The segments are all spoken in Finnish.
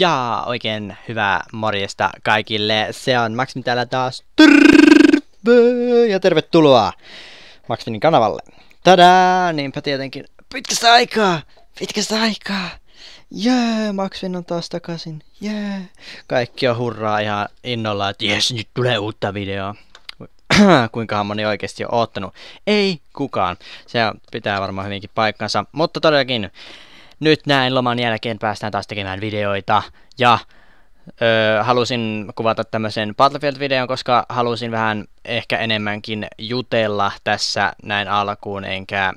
Ja oikein hyvää morjesta kaikille. Se on Maxmin täällä taas. Trrrrrrr, ja tervetuloa Maxminin kanavalle. Tada, Niinpä tietenkin pitkästä aikaa! Pitkästä aikaa! Jee, yeah, Maxmin on taas takaisin. Jee. Yeah. Kaikki on hurraa ihan innolla, että jes, nyt tulee uutta videoa. Kuinkahan moni oikeasti on oottanut? Ei kukaan. Se pitää varmaan hyvinkin paikkansa. Mutta todellakin, nyt näin loman jälkeen päästään taas tekemään videoita ja ö, halusin kuvata tämmöisen Battlefield-videon, koska halusin vähän ehkä enemmänkin jutella tässä näin alkuun, enkä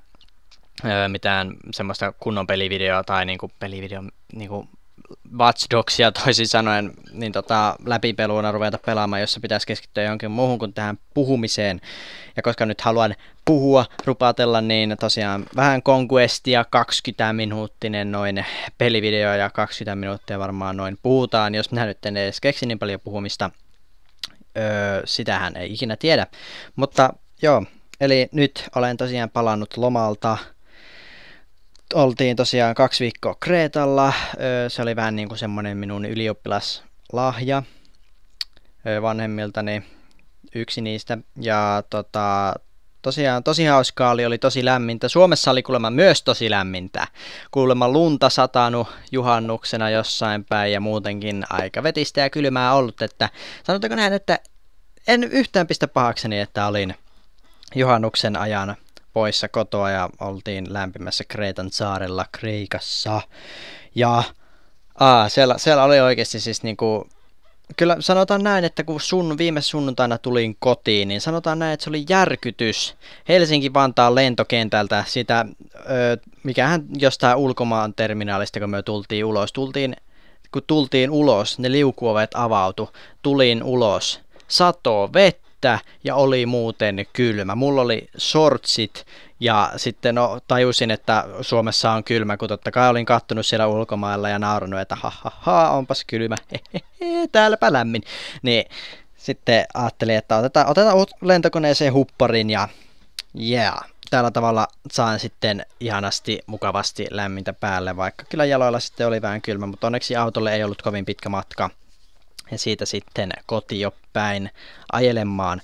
ö, mitään semmoista kunnon pelivideoa tai niinku pelivideo niinku Watch Dogsia toisin sanoen niin tota, läpipeluuna ruveta pelaamaan, jossa pitäisi keskittyä johonkin muuhun kuin tähän puhumiseen. Ja koska nyt haluan puhua, rupatella, niin tosiaan vähän Conquestia, 20 minuuttinen noin pelivideo ja 20 minuuttia varmaan noin puhutaan, jos minä nyt en edes keksi niin paljon puhumista. Öö, sitähän ei ikinä tiedä. Mutta joo, eli nyt olen tosiaan palannut lomalta oltiin tosiaan kaksi viikkoa Kreetalla. Öö, se oli vähän niin kuin semmoinen minun ylioppilaslahja öö, vanhemmiltani, yksi niistä. Ja tota, Tosiaan tosi hauskaa oli, oli tosi lämmintä. Suomessa oli kuulemma myös tosi lämmintä. Kuulemma lunta satanut juhannuksena jossain päin ja muutenkin aika vetistä ja kylmää ollut. Että sanotaanko näin, että en yhtään pistä pahakseni, että olin juhannuksen ajan poissa kotoa ja oltiin lämpimässä Kreetan saarella Kreikassa. Ja aa, siellä, siellä oli oikeasti siis niinku kyllä sanotaan näin, että kun sun, viime sunnuntaina tulin kotiin, niin sanotaan näin, että se oli järkytys Helsinki-Vantaan lentokentältä sitä, ö, mikähän jostain ulkomaan terminaalista, kun me tultiin ulos. Tultiin, kun tultiin ulos, ne liukuovet avautu, tulin ulos, satoo vettä ja oli muuten kylmä. Mulla oli sortsit ja sitten no, tajusin, että Suomessa on kylmä, kun totta kai olin kattonut siellä ulkomailla ja naurannut, että ha, ha, ha onpas kylmä, he, täälläpä lämmin. Niin sitten ajattelin, että otetaan, otetaan lentokoneeseen hupparin ja yeah. Tällä tavalla saan sitten ihanasti, mukavasti lämmintä päälle, vaikka kyllä jaloilla sitten oli vähän kylmä, mutta onneksi autolle ei ollut kovin pitkä matka. Ja siitä sitten koti jo päin ajelemaan.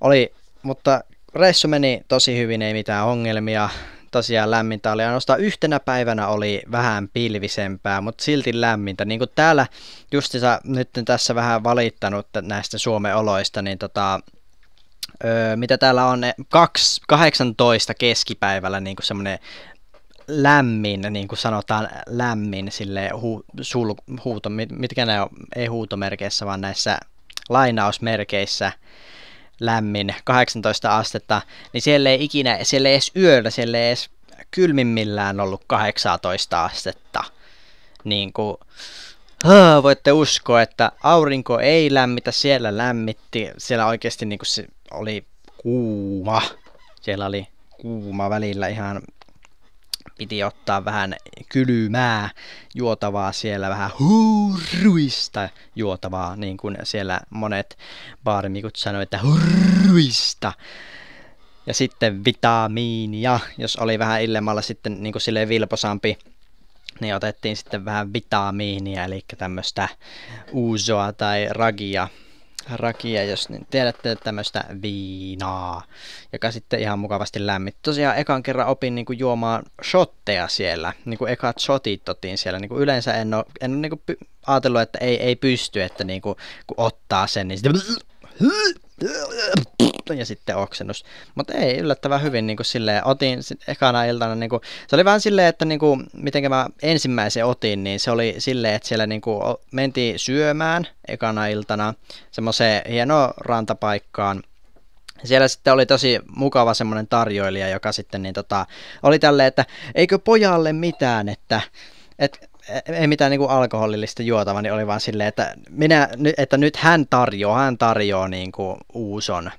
Oli, mutta reissu meni tosi hyvin, ei mitään ongelmia. Tosiaan lämmintä oli ainoastaan yhtenä päivänä oli vähän pilvisempää, mutta silti lämmintä. Niin kuin täällä justissa nyt tässä vähän valittanut näistä Suomen oloista, niin tota, öö, mitä täällä on, 18 keskipäivällä niin kuin semmoinen lämmin, niin kuin sanotaan lämmin, sille hu, sul, huuto, mitkä ne on, ei huutomerkeissä, vaan näissä lainausmerkeissä, lämmin, 18 astetta, niin siellä ei ikinä, siellä ei edes yöllä, siellä ei edes kylmimmillään ollut 18 astetta. Niin kuin, haa, voitte uskoa, että aurinko ei lämmitä, siellä lämmitti, siellä oikeasti niin kuin se oli kuuma. Siellä oli kuuma välillä ihan piti ottaa vähän kylmää juotavaa siellä, vähän hurruista juotavaa, niin kuin siellä monet baarimikut sanoivat, että hurruista. Ja sitten vitamiinia, jos oli vähän illemalla sitten niin kuin silleen vilposampi, niin otettiin sitten vähän vitamiinia, eli tämmöistä uusoa tai ragia rakia, jos niin tiedätte tämmöistä viinaa, joka sitten ihan mukavasti lämmitti. Tosiaan ekan kerran opin niin kuin juomaan shotteja siellä, niin kuin ekat shotit otin siellä. Niin kuin yleensä en ole, en ole niin kuin py- ajatellut, että ei, ei pysty, että niin kuin, kun ottaa sen, niin sitten juttu ja sitten oksennus. Mutta ei yllättävän hyvin niin kuin silleen, otin ekana iltana, niin kuin, se oli vähän silleen, että niin kuin, miten mä ensimmäisen otin, niin se oli silleen, että siellä niin kuin, mentiin syömään ekana iltana semmoiseen hienoon rantapaikkaan, siellä sitten oli tosi mukava semmoinen tarjoilija, joka sitten niin tota, oli tälleen, että eikö pojalle mitään, että, että e, ei mitään niin kuin alkoholillista juotava, niin oli vaan silleen, että, minä, että nyt hän tarjoaa, hän tarjoaa niin kuin uuson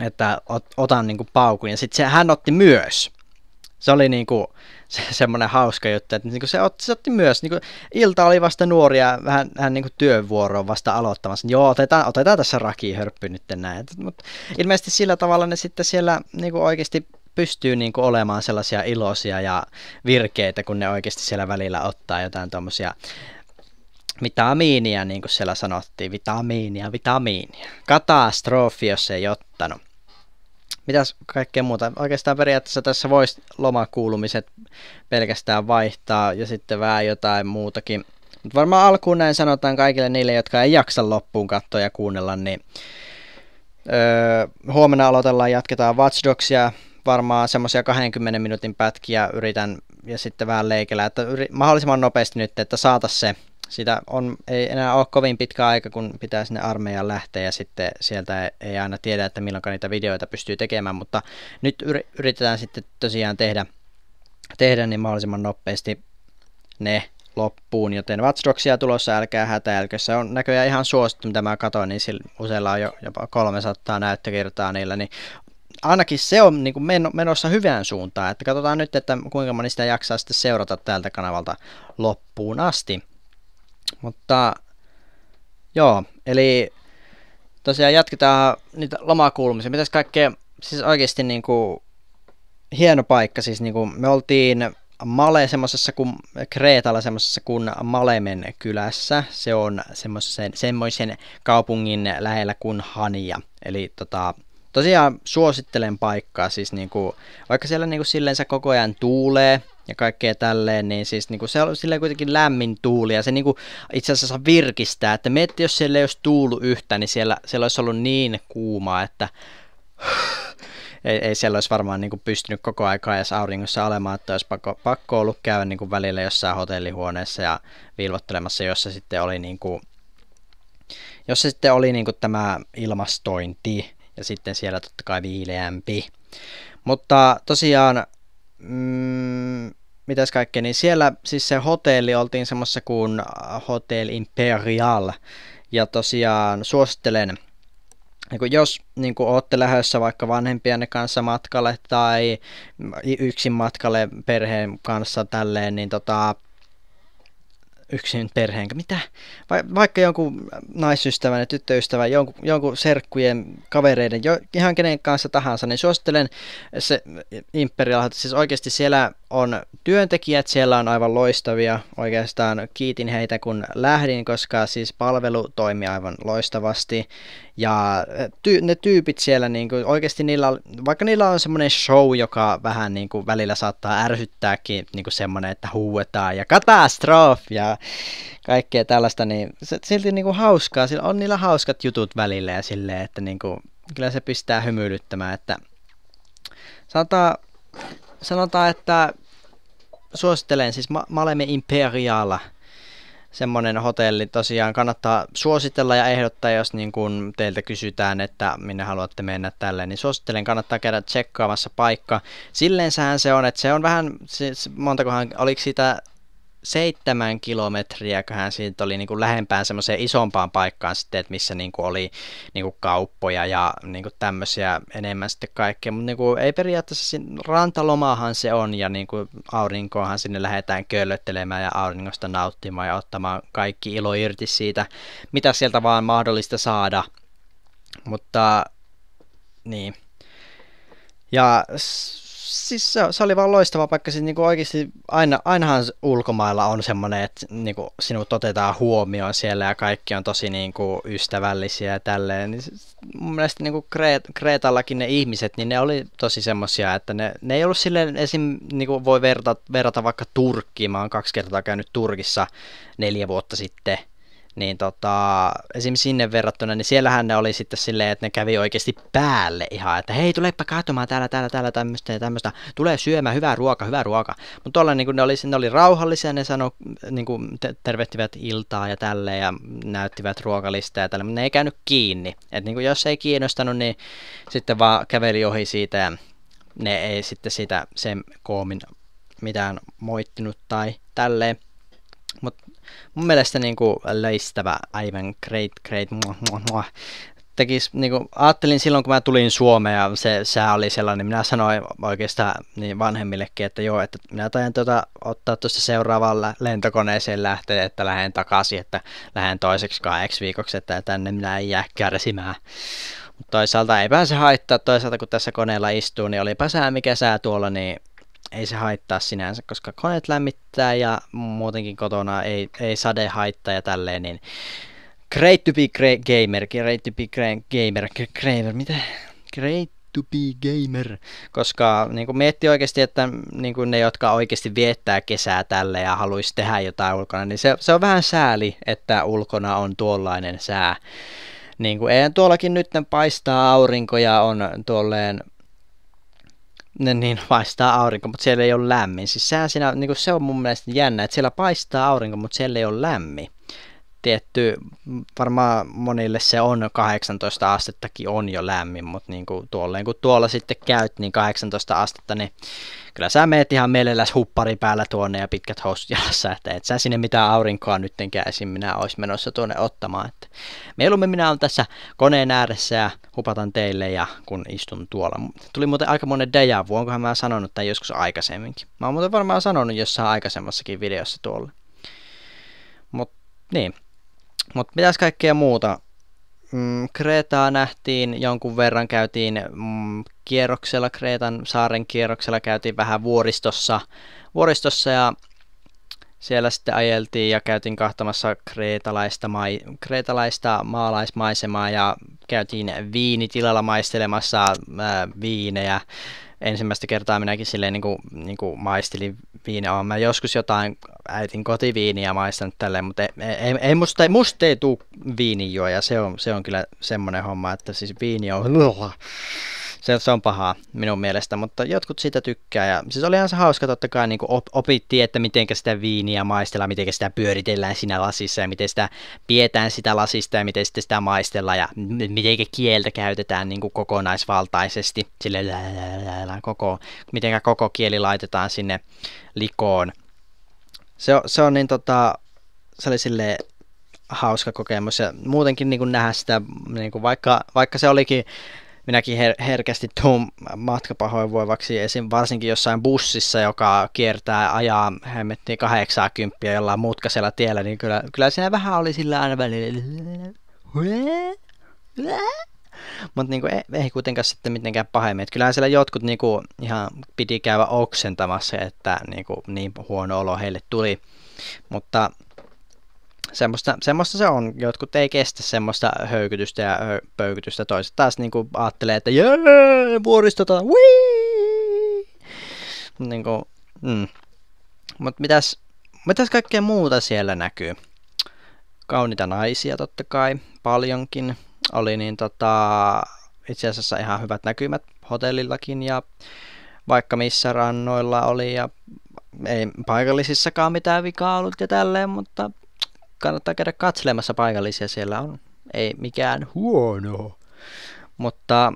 että ot, otan niinku paukun. Ja sitten hän otti myös. Se oli niinku se, semmoinen hauska juttu, että niinku se, otti, se otti myös. Niinku, ilta oli vasta nuoria, vähän hän niinku työvuoroon vasta aloittamassa. Joo, otetaan, otetaan tässä rakihörppy nyt näin. Mut ilmeisesti sillä tavalla ne sitten siellä niinku oikeasti pystyy niin kuin olemaan sellaisia iloisia ja virkeitä, kun ne oikeasti siellä välillä ottaa jotain tuommoisia vitamiinia, niin kuin siellä sanottiin, vitamiinia, vitamiinia. Katastrofi, jos ei ottanut. Mitäs kaikkea muuta? Oikeastaan periaatteessa tässä voisi lomakuulumiset pelkästään vaihtaa ja sitten vähän jotain muutakin. Mutta varmaan alkuun näin sanotaan kaikille niille, jotka ei jaksa loppuun katsoa ja kuunnella, niin öö, huomenna aloitellaan, jatketaan Watch Dogsia, varmaan semmoisia 20 minuutin pätkiä yritän ja sitten vähän leikellä, että yri, mahdollisimman nopeasti nyt, että saata se sitä on, ei enää ole kovin pitkä aika, kun pitää sinne armeijaan lähteä ja sitten sieltä ei aina tiedä, että milloin niitä videoita pystyy tekemään, mutta nyt yritetään sitten tosiaan tehdä, tehdä niin mahdollisimman nopeasti ne loppuun, joten Watch tulossa, älkää hätäilkö. Se on näköjään ihan suosittu, mitä mä katsoin, niin sillä useilla on jo jopa 300 näyttökertaa niillä, niin ainakin se on niin kuin menossa hyvään suuntaan, että katsotaan nyt, että kuinka moni sitä jaksaa sitten seurata tältä kanavalta loppuun asti. Mutta joo, eli tosiaan jatketaan niitä lomakuulumisia. Mitäs kaikkea, siis oikeasti niin kuin, hieno paikka, siis niin kuin, me oltiin Male semmoisessa kuin, Kreetalla semmoisessa kuin Malemen kylässä. Se on semmoisen, semmoisen kaupungin lähellä kuin Hania. Eli tota, tosiaan suosittelen paikkaa, siis niin kuin, vaikka siellä niin kuin, silleen koko ajan tuulee, ja kaikkea tälleen, niin siis niin kuin se on silleen kuitenkin lämmin tuuli ja se niin kuin itse asiassa virkistää, että mietti, jos siellä ei olisi tuulu yhtä, niin siellä, siellä olisi ollut niin kuumaa, että ei, ei siellä olisi varmaan niin kuin pystynyt koko aikaa edes auringossa olemaan, että olisi pakko, pakko ollut käydä niin kuin välillä jossain hotellihuoneessa ja viilvottelemassa, jossa sitten oli niin kuin, jossa sitten oli niin kuin tämä ilmastointi ja sitten siellä totta kai viileämpi. Mutta tosiaan mm, mitäs kaikkea, niin siellä siis se hotelli oltiin semmoisessa kuin äh, Hotel Imperial. Ja tosiaan suosittelen, niin jos niin kun olette lähdössä vaikka vanhempienne kanssa matkalle tai yksin matkalle perheen kanssa tälleen, niin tota, yksin perheen mitä, va, vaikka jonkun naisystävän ja tyttöystävän, jonkun, jonkun serkkujen, kavereiden, jo, ihan kenen kanssa tahansa, niin suosittelen se eh, Imperial, siis oikeasti siellä on työntekijät, siellä on aivan loistavia. Oikeastaan kiitin heitä kun lähdin, koska siis palvelu toimii aivan loistavasti. Ja eh, ty- ne tyypit siellä, niin kuin, oikeasti niillä, vaikka niillä on semmoinen show, joka vähän niin kuin, välillä saattaa ärsyttääkin, niin kuin semmoinen, että huuetaan ja katastrof ja kaikkea tällaista, niin se, silti niin kuin hauskaa, sillä on niillä hauskat jutut välillä ja silleen, että niin kuin, kyllä se pistää hymyilyttämään, että sanotaan sanotaan, että suosittelen siis Maleme Imperiala, semmoinen hotelli. Tosiaan kannattaa suositella ja ehdottaa, jos niin kun teiltä kysytään, että minne haluatte mennä tälle, niin suosittelen, kannattaa käydä tsekkaamassa paikka. Silleensähän se on, että se on vähän, siis montakohan, oliko sitä seitsemän hän siitä oli niin kuin lähempään semmoiseen isompaan paikkaan sitten, että missä niin kuin oli niin kuin kauppoja ja niin kuin tämmöisiä enemmän sitten kaikkea, mutta niin ei periaatteessa, rantalomaahan se on ja niin kuin aurinkoahan sinne lähdetään köllöttelemään ja auringosta nauttimaan ja ottamaan kaikki ilo irti siitä, mitä sieltä vaan mahdollista saada, mutta niin. Ja s- siis se, se oli vaan loistava paikka. Siis niinku oikeasti aina, ainahan ulkomailla on semmoinen, että niinku sinut otetaan huomioon siellä ja kaikki on tosi niinku ystävällisiä ja tälleen. Niin mun mielestä niinku Kreet, Kreetallakin ne ihmiset, niin ne oli tosi semmoisia, että ne, ne ei ollut silleen esim. Niinku voi verrata, verrata vaikka Turkkiin. Mä oon kaksi kertaa käynyt Turkissa neljä vuotta sitten – niin tota, esim. sinne verrattuna, niin siellähän ne oli sitten silleen, että ne kävi oikeasti päälle ihan, että hei, tulepa katsomaan täällä, täällä, täällä, tämmöistä ja tämmöistä, tulee syömään, hyvää ruoka, hyvää ruoka. Mutta tuolla niin ne, oli, ne oli rauhallisia, ne sano, niin kuin tervehtivät iltaa ja tälleen ja näyttivät ruokalistaa ja tälleen, mutta ne ei käynyt kiinni. Että niin jos ei kiinnostanut, niin sitten vaan käveli ohi siitä ja ne ei sitten sitä sen koomin mitään moittinut tai tälleen mun mielestä niinku leistävä aivan great, great, mua, mua, mua. Tekis, kuin niinku, ajattelin silloin, kun mä tulin Suomeen ja se sää oli sellainen, niin minä sanoin oikeastaan niin vanhemmillekin, että joo, että minä tajan tuota, ottaa tuosta seuraavalla lentokoneeseen lähteä, että lähden takaisin, että lähden toiseksi kahdeksi viikoksi, että tänne minä ei jää kärsimään. Mutta toisaalta ei pääse haittaa, toisaalta kun tässä koneella istuu, niin olipa sää mikä sää tuolla, niin ei se haittaa sinänsä, koska koneet lämmittää ja muutenkin kotona ei, ei sade haittaa ja tälleen, niin Great to be gre- gamer, great to be gre- gamer, gamer, mitä? Great to be gamer, koska niin kuin miettii oikeasti, että niin kuin ne, jotka oikeasti viettää kesää tälle ja haluaisi tehdä jotain ulkona, niin se, se on vähän sääli, että ulkona on tuollainen sää. Niin kuin, eihän tuollakin nyt paistaa aurinko ja on tuolleen ne niin paistaa aurinko, mutta siellä ei ole lämmin. Siis sehän siinä, niin kuin se on mun mielestä jännä, että siellä paistaa aurinko, mutta siellä ei ole lämmin tietty, varmaan monille se on, 18 astettakin on jo lämmin, mutta niin kuin tuolleen kun tuolla sitten käyt, niin 18 astetta, niin kyllä sä meet ihan mielelläs huppari päällä tuonne ja pitkät housut jalassa, että et sä sinne mitään aurinkoa nyttenkään esim. minä olisi menossa tuonne ottamaan. Että mieluummin minä olen tässä koneen ääressä ja hupatan teille ja kun istun tuolla. Tuli muuten aika monen vu, onkohan mä sanonut tämän joskus aikaisemminkin. Mä oon muuten varmaan sanonut jossain aikaisemmassakin videossa tuolla. Mutta niin, mutta mitäs kaikkea muuta? Mm, Kreetaa nähtiin jonkun verran, käytiin mm, kierroksella, Kreetan saaren kierroksella, käytiin vähän vuoristossa, vuoristossa ja siellä sitten ajeltiin ja käytiin kahtamassa kreetalaista, mai, kreetalaista maalaismaisemaa ja käytiin viinitilalla maistelemassa ää, viinejä. Ensimmäistä kertaa minäkin silleen niin kuin, niin kuin maistelin viinaa. Mä joskus jotain äitin kotiviiniä maistanut tälleen, mutta ei, ei, ei musta, musta ei tuu viinijuoja, se on, se on kyllä semmoinen homma, että siis viini on se, se on pahaa minun mielestä, mutta jotkut siitä tykkää. Ja, siis oli ihan se hauska totta kai, niin op, opittiin, että miten sitä viiniä maistellaan, miten sitä pyöritellään siinä lasissa ja miten sitä pidetään sitä lasista ja miten sitä maistellaan ja miten kieltä käytetään niin kuin kokonaisvaltaisesti, sille koko, miten koko kieli laitetaan sinne likoon se, on, se on niin tota, se oli silleen hauska kokemus ja muutenkin niin kuin nähdä sitä, niin kuin vaikka, vaikka se olikin minäkin her- herkästi tuun matkapahoinvoivaksi esim. varsinkin jossain bussissa, joka kiertää ajaa hemmettiin 80 jollain mutkaisella tiellä, niin kyllä, kyllä siinä vähän oli sillä aina välillä mutta niinku, ei, ei kuitenkaan sitten mitenkään pahemmin. Et kyllähän siellä jotkut niinku, ihan piti käydä oksentamassa, että niinku, niin huono olo heille tuli. Mutta semmoista, semmoista se on. Jotkut ei kestä semmoista höykytystä ja hö, pöykytystä. Toiset taas niinku ajattelee, että jee, vuoristo tota, Niinku, mm. Mutta mitäs, mitäs kaikkea muuta siellä näkyy? Kauniita naisia totta kai, paljonkin oli niin tota, itse asiassa ihan hyvät näkymät hotellillakin ja vaikka missä rannoilla oli ja ei paikallisissakaan mitään vikaa ollut ja tälleen, mutta kannattaa käydä katselemassa paikallisia, siellä on ei mikään huono. Mutta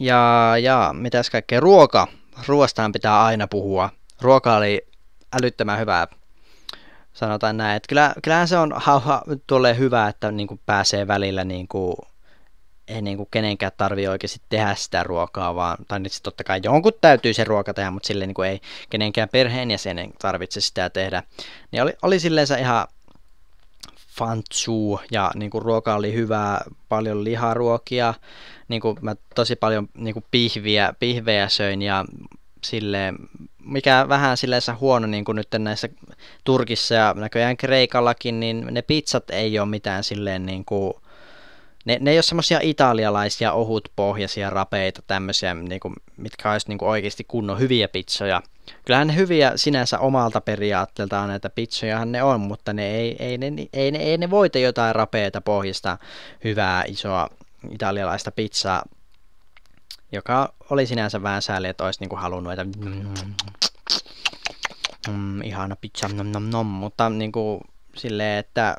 ja, ja mitäs kaikkea ruoka. Ruoastaan pitää aina puhua. Ruoka oli älyttömän hyvää sanotaan näin. Että kyllä, kyllähän se on hauha, tulee hyvä, että niin kuin pääsee välillä niin kuin, ei niin kuin kenenkään tarvi oikeasti tehdä sitä ruokaa, vaan, tai nyt totta kai jonkun täytyy se ruoka tehdä, mutta sille niin kuin ei kenenkään perheenjäsenen tarvitse sitä tehdä. Niin oli, oli silleensä ihan fantsu ja niin kuin ruoka oli hyvää, paljon liharuokia, niin kuin mä tosi paljon niin kuin pihviä, pihvejä söin ja sille, mikä vähän silleensä huono, niin kuin nyt näissä Turkissa ja näköjään Kreikallakin, niin ne pizzat ei ole mitään silleen niin kuin, ne, ne ei ole semmoisia italialaisia ohutpohjaisia rapeita, tämmöisiä, niin kuin, mitkä olisi niin kuin oikeasti kunnon hyviä pizzoja. Kyllähän ne hyviä sinänsä omalta periaatteeltaan näitä pizzojahan ne on, mutta ne ei, ei, ne, ei, ne, ei ne voita jotain rapeita pohjista hyvää isoa italialaista pizzaa joka oli sinänsä vähän sääli, että olisi niinku halunnut, että mm, ihana pizza, nom, nom, nom. mutta niin kuin, silleen, että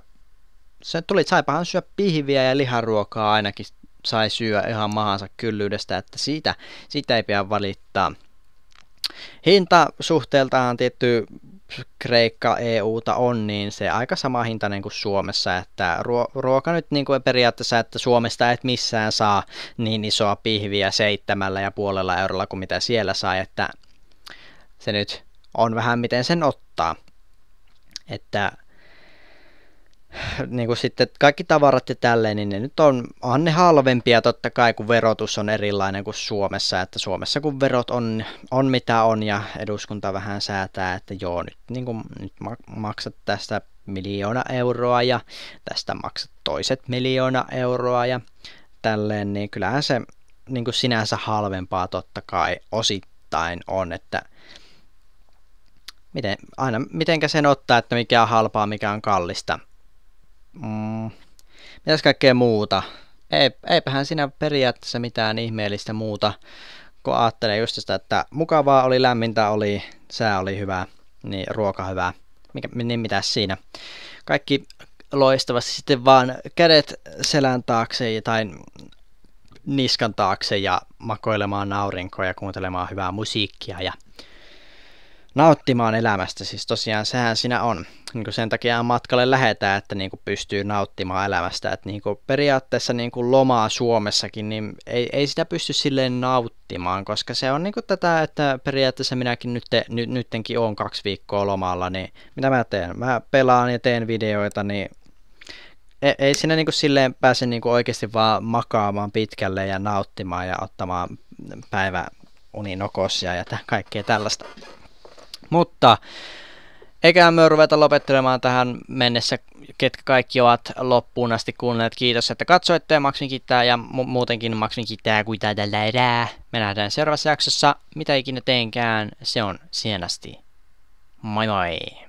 se tuli, saipahan syö pihviä ja liharuokaa ainakin sai syö ihan mahansa kyllyydestä, että siitä, siitä ei pidä valittaa. Hinta suhteeltaan tietty Kreikka EUta on, niin se aika sama hintainen kuin Suomessa, että ruoka nyt niin kuin periaatteessa, että Suomesta et missään saa niin isoa pihviä seitsemällä ja puolella eurolla kuin mitä siellä saa, että se nyt on vähän miten sen ottaa. Että niin kuin sitten kaikki tavarat ja tälleen, niin ne nyt on, on ne halvempia totta kai, kun verotus on erilainen kuin Suomessa, että Suomessa kun verot on, on mitä on ja eduskunta vähän säätää, että joo, nyt, niin kuin, nyt maksat tästä miljoona euroa ja tästä maksat toiset miljoona euroa ja tälleen, niin kyllähän se niin kuin sinänsä halvempaa totta kai osittain on, että miten, aina mitenkä sen ottaa, että mikä on halpaa, mikä on kallista – mm, mitäs kaikkea muuta? Ei, eipähän siinä periaatteessa mitään ihmeellistä muuta, kun ajattelee just sitä, että mukavaa oli, lämmintä oli, sää oli hyvä, niin ruoka hyvä, Mikä, niin mitäs siinä. Kaikki loistavasti sitten vaan kädet selän taakse tai niskan taakse ja makoilemaan aurinkoa ja kuuntelemaan hyvää musiikkia ja nauttimaan elämästä. Siis tosiaan sehän siinä on. Niin kuin sen takia matkalle lähetään, että niin kuin pystyy nauttimaan elämästä. että niin kuin periaatteessa niin kuin lomaa Suomessakin, niin ei, ei sitä pysty silleen nauttimaan, koska se on niin kuin tätä, että periaatteessa minäkin nyt, nyt, nyttenkin olen kaksi viikkoa lomalla, niin mitä mä teen? Mä pelaan ja teen videoita, niin ei, ei siinä niin kuin silleen pääse niin kuin oikeasti vaan makaamaan pitkälle ja nauttimaan ja ottamaan päivä uninokosia ja kaikkea tällaista. Mutta eikä me ruveta lopettelemaan tähän mennessä, ketkä kaikki ovat loppuun asti kuunnelleet. Kiitos, että katsoitte ja maksin kiittää ja mu- muutenkin maksin kiittää kuin tällä erää. Me nähdään seuraavassa jaksossa. Mitä ikinä teenkään, se on sienasti. Moi moi!